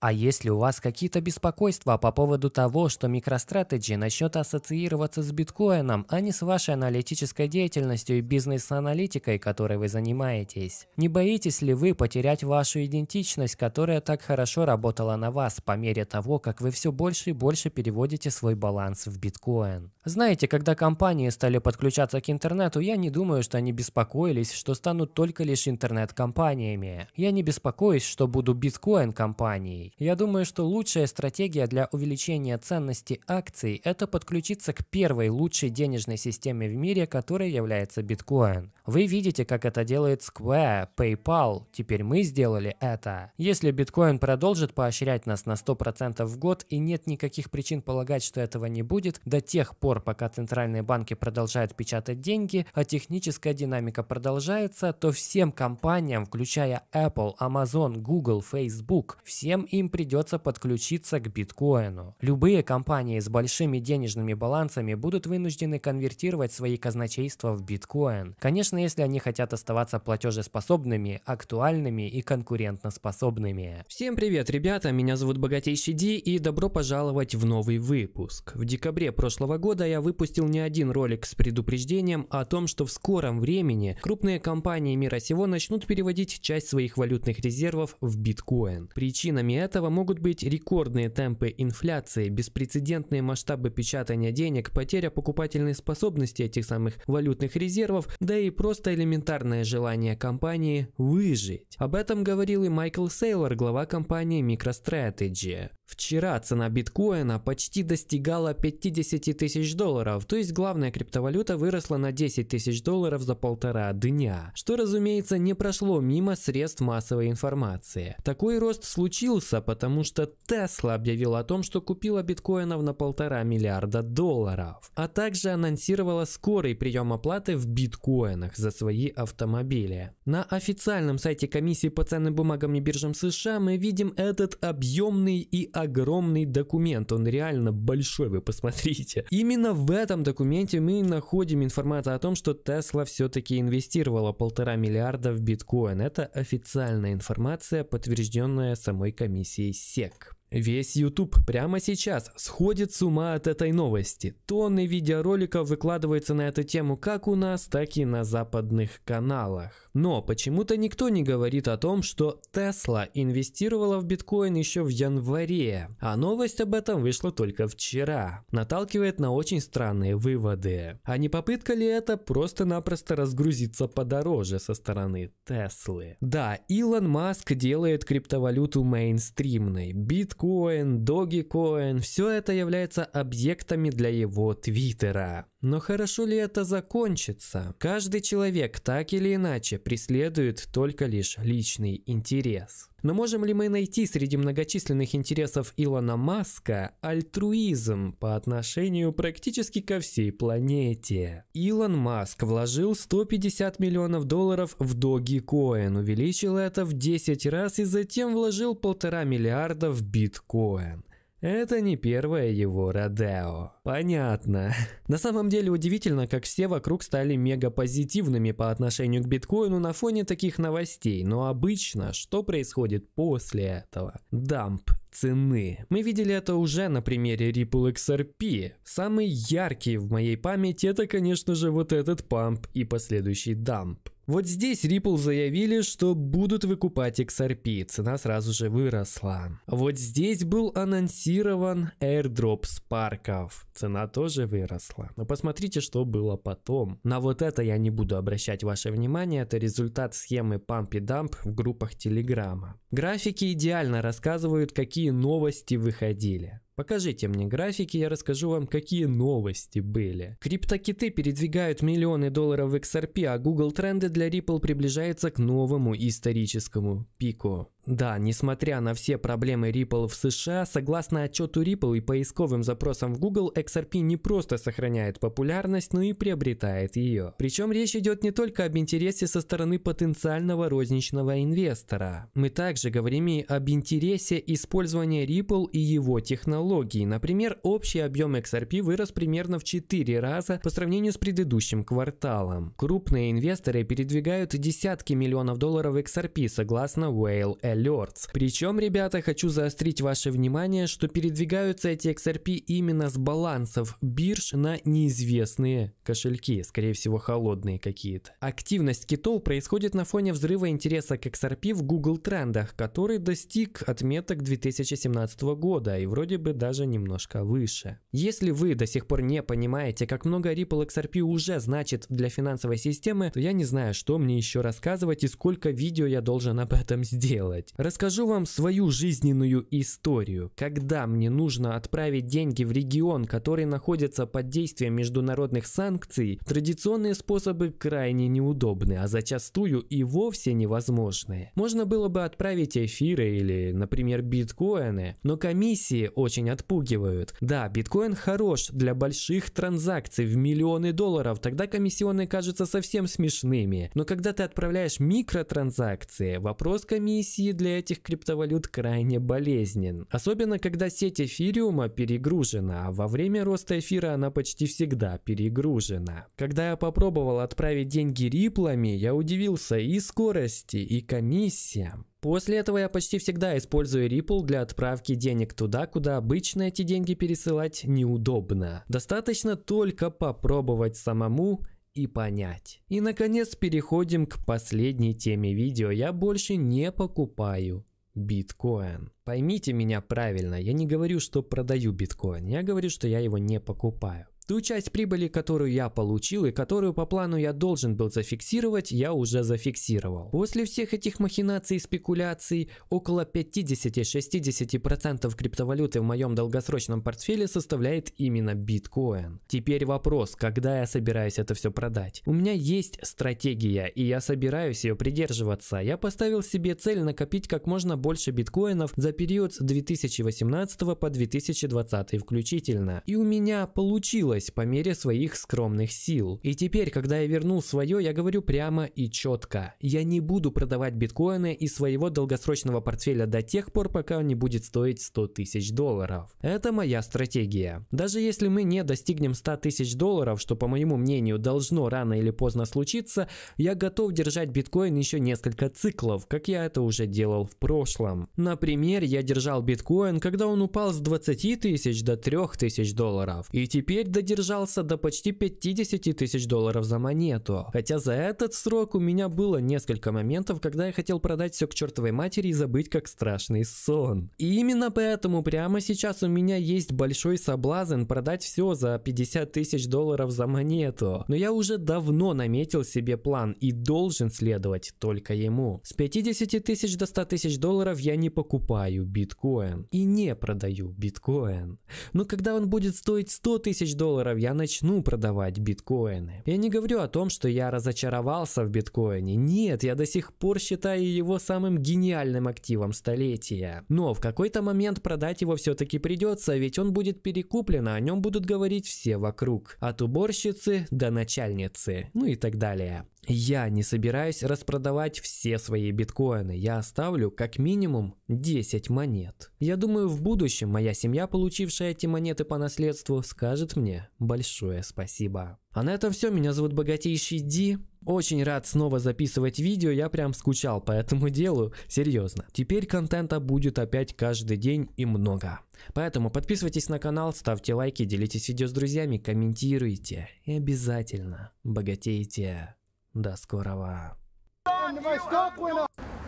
А если у вас какие-то беспокойства по поводу того, что MicroStrategy начнет ассоциироваться с биткоином, а не с вашей аналитической деятельностью и бизнес-аналитикой, которой вы занимаетесь, не боитесь ли вы потерять вашу идентичность, которая так хорошо работала на вас по мере того, как вы все больше и больше переводите свой баланс в биткоин? Знаете, когда компании стали подключаться к интернету, я не думаю, что они беспокоились, что станут только лишь интернет-компаниями. Я не беспокоюсь, что буду биткоин-компанией акций. Я думаю, что лучшая стратегия для увеличения ценности акций – это подключиться к первой лучшей денежной системе в мире, которая является биткоин. Вы видите, как это делает Square, PayPal. Теперь мы сделали это. Если биткоин продолжит поощрять нас на 100% в год и нет никаких причин полагать, что этого не будет, до тех пор, пока центральные банки продолжают печатать деньги, а техническая динамика продолжается, то всем компаниям, включая Apple, Amazon, Google, Facebook, всем им придется подключиться к биткоину. Любые компании с большими денежными балансами будут вынуждены конвертировать свои казначейства в биткоин. Конечно, конечно, если они хотят оставаться платежеспособными, актуальными и конкурентоспособными. Всем привет, ребята, меня зовут Богатейший Ди и добро пожаловать в новый выпуск. В декабре прошлого года я выпустил не один ролик с предупреждением о том, что в скором времени крупные компании мира сего начнут переводить часть своих валютных резервов в биткоин. Причинами этого могут быть рекордные темпы инфляции, беспрецедентные масштабы печатания денег, потеря покупательной способности этих самых валютных резервов, да и просто просто элементарное желание компании выжить. Об этом говорил и Майкл Сейлор, глава компании MicroStrategy. Вчера цена биткоина почти достигала 50 тысяч долларов, то есть главная криптовалюта выросла на 10 тысяч долларов за полтора дня, что, разумеется, не прошло мимо средств массовой информации. Такой рост случился, потому что Tesla объявила о том, что купила биткоинов на полтора миллиарда долларов, а также анонсировала скорый прием оплаты в биткоинах за свои автомобили. На официальном сайте комиссии по ценным бумагам и биржам США мы видим этот объемный и огромный документ. Он реально большой, вы посмотрите. Именно в этом документе мы находим информацию о том, что Tesla все-таки инвестировала полтора миллиарда в биткоин. Это официальная информация, подтвержденная самой комиссией SEC. Весь YouTube прямо сейчас сходит с ума от этой новости. Тонны видеороликов выкладываются на эту тему как у нас, так и на западных каналах. Но почему-то никто не говорит о том, что Tesla инвестировала в биткоин еще в январе, а новость об этом вышла только вчера. Наталкивает на очень странные выводы. А не попытка ли это просто-напросто разгрузиться подороже со стороны Теслы? Да, Илон Маск делает криптовалюту мейнстримной. Биткоин Bitcoin, Dogecoin, все это является объектами для его твиттера. Но хорошо ли это закончится? Каждый человек так или иначе преследует только лишь личный интерес. Но можем ли мы найти среди многочисленных интересов Илона Маска альтруизм по отношению практически ко всей планете? Илон Маск вложил 150 миллионов долларов в Dogecoin, увеличил это в 10 раз и затем вложил полтора миллиарда в биткоин. Это не первое его Родео. Понятно. На самом деле удивительно, как все вокруг стали мега позитивными по отношению к биткоину на фоне таких новостей, но обычно что происходит после этого? Дамп цены. Мы видели это уже на примере Ripple XRP. Самый яркий в моей памяти это, конечно же, вот этот памп и последующий дамп. Вот здесь Ripple заявили, что будут выкупать XRP, цена сразу же выросла. Вот здесь был анонсирован airdrop спарков, цена тоже выросла. Но посмотрите, что было потом. На вот это я не буду обращать ваше внимание, это результат схемы Pump и Dump в группах Телеграма. Графики идеально рассказывают, какие новости выходили. Покажите мне графики, я расскажу вам, какие новости были. Криптокиты передвигают миллионы долларов в XRP, а Google Тренды для Ripple приближается к новому историческому пику. Да, несмотря на все проблемы Ripple в США, согласно отчету Ripple и поисковым запросам в Google, XRP не просто сохраняет популярность, но и приобретает ее. Причем речь идет не только об интересе со стороны потенциального розничного инвестора. Мы также говорим и об интересе использования Ripple и его технологий. Например, общий объем XRP вырос примерно в 4 раза по сравнению с предыдущим кварталом. Крупные инвесторы передвигают десятки миллионов долларов XRP, согласно Whale Alerts. Причем, ребята, хочу заострить ваше внимание, что передвигаются эти XRP именно с балансов бирж на неизвестные кошельки, скорее всего холодные какие-то. Активность китов происходит на фоне взрыва интереса к XRP в Google трендах, который достиг отметок 2017 года и вроде бы даже немножко выше. Если вы до сих пор не понимаете, как много Ripple XRP уже значит для финансовой системы, то я не знаю, что мне еще рассказывать и сколько видео я должен об этом сделать делать. Расскажу вам свою жизненную историю. Когда мне нужно отправить деньги в регион, который находится под действием международных санкций, традиционные способы крайне неудобны, а зачастую и вовсе невозможны. Можно было бы отправить эфиры или, например, биткоины, но комиссии очень отпугивают. Да, биткоин хорош для больших транзакций в миллионы долларов, тогда комиссионные кажутся совсем смешными. Но когда ты отправляешь микротранзакции, вопрос комиссии технологии для этих криптовалют крайне болезнен. Особенно, когда сеть эфириума перегружена, а во время роста эфира она почти всегда перегружена. Когда я попробовал отправить деньги риплами, я удивился и скорости, и комиссиям. После этого я почти всегда использую Ripple для отправки денег туда, куда обычно эти деньги пересылать неудобно. Достаточно только попробовать самому и понять. И наконец переходим к последней теме видео. Я больше не покупаю биткоин. Поймите меня правильно, я не говорю, что продаю биткоин, я говорю, что я его не покупаю. Ту часть прибыли, которую я получил и которую по плану я должен был зафиксировать, я уже зафиксировал. После всех этих махинаций и спекуляций, около 50-60% криптовалюты в моем долгосрочном портфеле составляет именно биткоин. Теперь вопрос, когда я собираюсь это все продать? У меня есть стратегия, и я собираюсь ее придерживаться. Я поставил себе цель накопить как можно больше биткоинов за период с 2018 по 2020 включительно. И у меня получилось менялось по мере своих скромных сил. И теперь, когда я вернул свое, я говорю прямо и четко. Я не буду продавать биткоины из своего долгосрочного портфеля до тех пор, пока он не будет стоить 100 тысяч долларов. Это моя стратегия. Даже если мы не достигнем 100 тысяч долларов, что, по моему мнению, должно рано или поздно случиться, я готов держать биткоин еще несколько циклов, как я это уже делал в прошлом. Например, я держал биткоин, когда он упал с 20 тысяч до 3 тысяч долларов, и теперь до держался до почти 50 тысяч долларов за монету. Хотя за этот срок у меня было несколько моментов, когда я хотел продать все к чертовой матери и забыть как страшный сон. И именно поэтому прямо сейчас у меня есть большой соблазн продать все за 50 тысяч долларов за монету. Но я уже давно наметил себе план и должен следовать только ему. С 50 тысяч до 100 тысяч долларов я не покупаю биткоин и не продаю биткоин. Но когда он будет стоить 100 тысяч долларов, долларов я начну продавать биткоины. Я не говорю о том, что я разочаровался в биткоине. Нет, я до сих пор считаю его самым гениальным активом столетия. Но в какой-то момент продать его все-таки придется, ведь он будет перекуплен, а о нем будут говорить все вокруг. От уборщицы до начальницы, ну и так далее. Я не собираюсь распродавать все свои биткоины, я оставлю как минимум 10 монет. Я думаю, в будущем моя семья, получившая эти монеты по наследству, скажет мне большое спасибо. А на этом все, меня зовут Богатейший Ди. Очень рад снова записывать видео, я прям скучал по этому делу, серьезно. Теперь контента будет опять каждый день и много. Поэтому подписывайтесь на канал, ставьте лайки, делитесь видео с друзьями, комментируйте и обязательно богатейте. До скорого.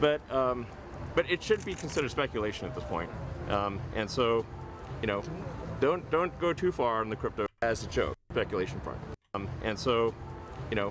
But, um, but it should be considered speculation at this point. Um, and so, you know, don't don't go too far on the crypto as a joke speculation front, Um, and so, you know,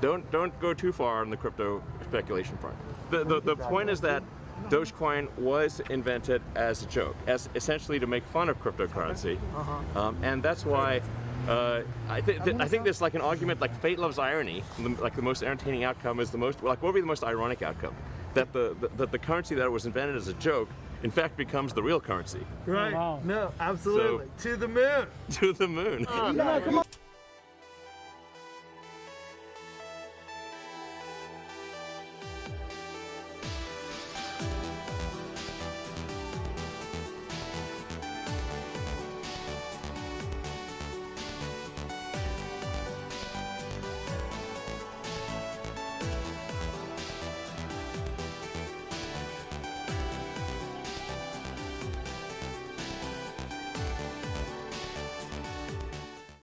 don't don't go too far on the crypto speculation front. The the, the point is that Dogecoin was invented as a joke, as essentially to make fun of cryptocurrency, uh-huh. um, and that's why uh, I, th- th- I, think there's like an argument, like fate loves irony. Like the most entertaining outcome is the most, like what would be the most ironic outcome? That the, the that the currency that was invented as a joke, in fact, becomes the real currency. Right. Oh, wow. No, absolutely. So, to the moon. To the moon. Oh, no,